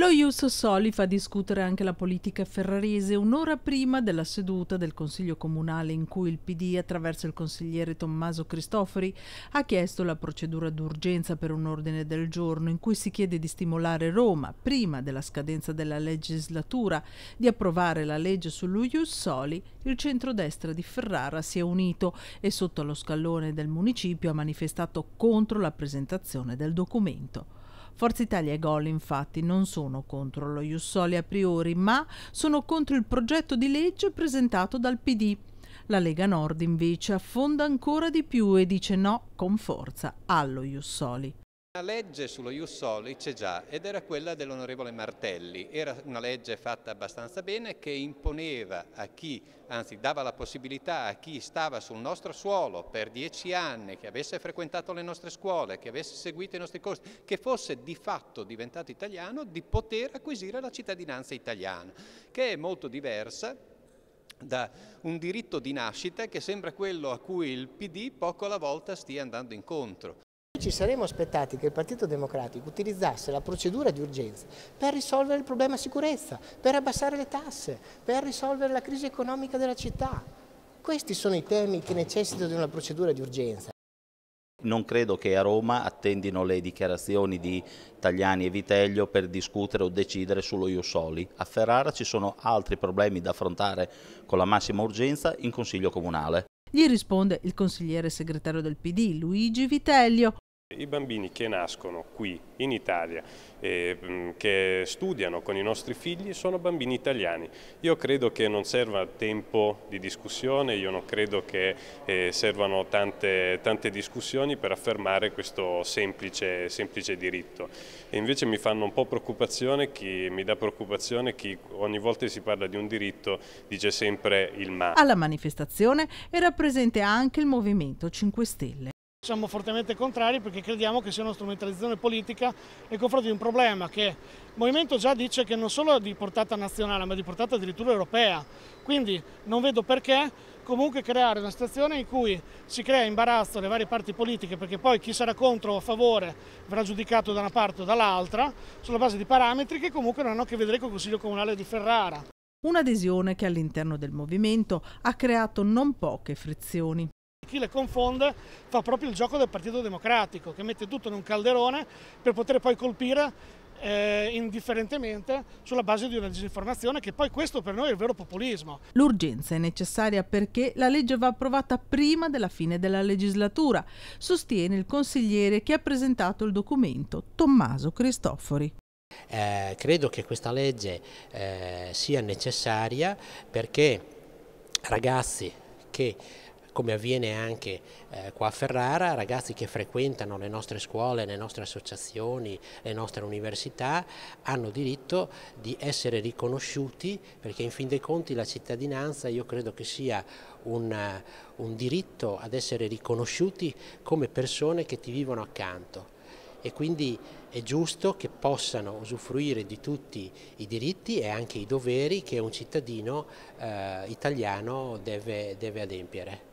Lo Ius Soli fa discutere anche la politica ferrarese un'ora prima della seduta del Consiglio Comunale in cui il PD, attraverso il consigliere Tommaso Cristofori, ha chiesto la procedura d'urgenza per un ordine del giorno in cui si chiede di stimolare Roma, prima della scadenza della legislatura, di approvare la legge sullo Ius Soli, il centrodestra di Ferrara si è unito e sotto lo scallone del municipio ha manifestato contro la presentazione del documento. Forza Italia e Gol infatti non sono contro lo Jussoli a priori, ma sono contro il progetto di legge presentato dal PD. La Lega Nord invece affonda ancora di più e dice no con forza allo Jussoli. La legge sullo Ius Soli c'è già ed era quella dell'onorevole Martelli, era una legge fatta abbastanza bene che imponeva a chi, anzi dava la possibilità a chi stava sul nostro suolo per dieci anni, che avesse frequentato le nostre scuole, che avesse seguito i nostri corsi, che fosse di fatto diventato italiano, di poter acquisire la cittadinanza italiana, che è molto diversa da un diritto di nascita che sembra quello a cui il PD poco alla volta stia andando incontro. Ci saremmo aspettati che il Partito Democratico utilizzasse la procedura di urgenza per risolvere il problema sicurezza, per abbassare le tasse, per risolvere la crisi economica della città. Questi sono i temi che necessitano di una procedura di urgenza. Non credo che a Roma attendino le dichiarazioni di Tagliani e Viteglio per discutere o decidere sullo Iussoli. A Ferrara ci sono altri problemi da affrontare con la massima urgenza in Consiglio Comunale. Gli risponde il consigliere segretario del PD Luigi Vitellio, i bambini che nascono qui in Italia, eh, mm, che studiano con i nostri figli, sono bambini italiani. Io credo che non serva tempo di discussione, io non credo che eh, servano tante, tante, discussioni per affermare questo semplice, semplice diritto. E invece mi, chi, mi dà preoccupazione chi ogni volta che si parla di un diritto dice sempre il ma. Alla manifestazione era presente anche il Movimento 5 Stelle. Siamo fortemente contrari perché crediamo che sia una strumentalizzazione politica nei confronti di un problema che il Movimento già dice che non solo è di portata nazionale ma di portata addirittura europea, quindi non vedo perché comunque creare una situazione in cui si crea imbarazzo alle varie parti politiche perché poi chi sarà contro o a favore verrà giudicato da una parte o dall'altra sulla base di parametri che comunque non hanno a che vedere con il Consiglio Comunale di Ferrara. Un'adesione che all'interno del movimento ha creato non poche frizioni. Chi le confonde fa proprio il gioco del Partito Democratico che mette tutto in un calderone per poter poi colpire eh, indifferentemente sulla base di una disinformazione che poi questo per noi è il vero populismo. L'urgenza è necessaria perché la legge va approvata prima della fine della legislatura, sostiene il consigliere che ha presentato il documento, Tommaso Cristofori. Eh, credo che questa legge eh, sia necessaria perché ragazzi che come avviene anche eh, qua a Ferrara, ragazzi che frequentano le nostre scuole, le nostre associazioni, le nostre università, hanno diritto di essere riconosciuti perché in fin dei conti la cittadinanza io credo che sia un, eh, un diritto ad essere riconosciuti come persone che ti vivono accanto e quindi è giusto che possano usufruire di tutti i diritti e anche i doveri che un cittadino eh, italiano deve, deve adempiere.